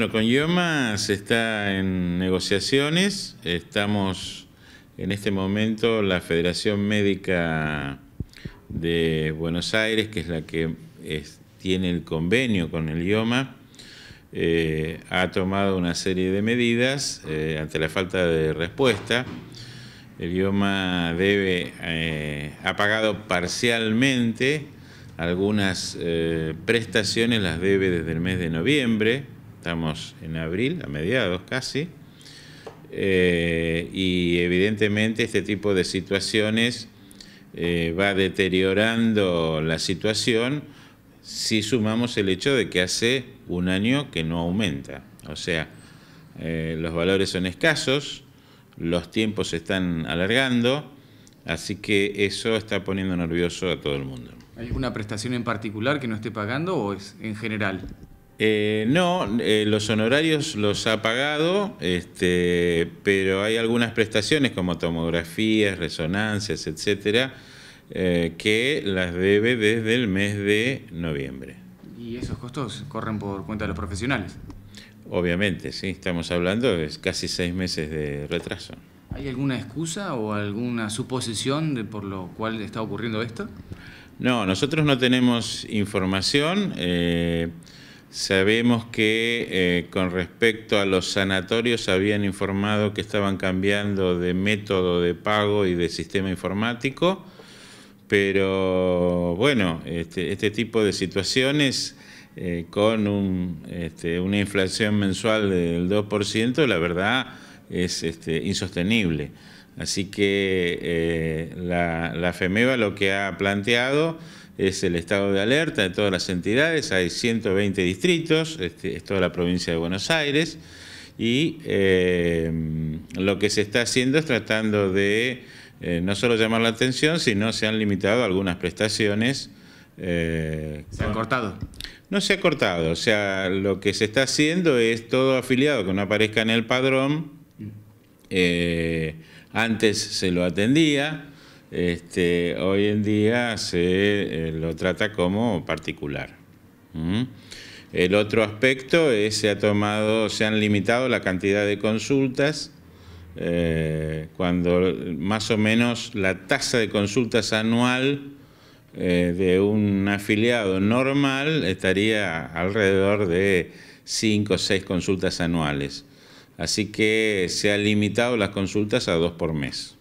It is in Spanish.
Bueno, con IOMA se está en negociaciones. Estamos en este momento la Federación Médica de Buenos Aires, que es la que tiene el convenio con el IOMA, eh, ha tomado una serie de medidas eh, ante la falta de respuesta. El IOMA debe, eh, ha pagado parcialmente algunas prestaciones, las debe desde el mes de noviembre. Estamos en abril, a mediados casi. Eh, y evidentemente este tipo de situaciones eh, va deteriorando la situación si sumamos el hecho de que hace un año que no aumenta. O sea, eh, los valores son escasos, los tiempos se están alargando, así que eso está poniendo nervioso a todo el mundo. ¿Hay alguna prestación en particular que no esté pagando o es en general? Eh, no, eh, los honorarios los ha pagado, este, pero hay algunas prestaciones como tomografías, resonancias, etcétera, eh, que las debe desde el mes de noviembre. ¿Y esos costos corren por cuenta de los profesionales? Obviamente, sí, estamos hablando de casi seis meses de retraso. ¿Hay alguna excusa o alguna suposición de por lo cual está ocurriendo esto? No, nosotros no tenemos información. Sabemos que eh, con respecto a los sanatorios habían informado que estaban cambiando de método de pago y de sistema informático, pero bueno, este, este tipo de situaciones eh, con un, este, una inflación mensual del 2%, la verdad es este, insostenible. Así que eh, la, FEMEVA lo que ha planteado es el estado de alerta de todas las entidades, hay 120 distritos, este, es toda la provincia de Buenos Aires, y eh, lo que se está haciendo es tratando de eh, no solo llamar la atención, sino se han limitado algunas prestaciones. ¿Se ha cortado? No se ha cortado, o sea, lo que se está haciendo es todo afiliado que no aparezca en el padrón. Mm. Antes se lo atendía, este, hoy en día se eh, lo trata como particular. El otro aspecto es se ha tomado, se han limitado la cantidad de consultas, eh, cuando más o menos la tasa de consultas anual eh, de un afiliado normal estaría alrededor de 5 o 6 consultas anuales. Así que se han limitado las consultas a dos por mes.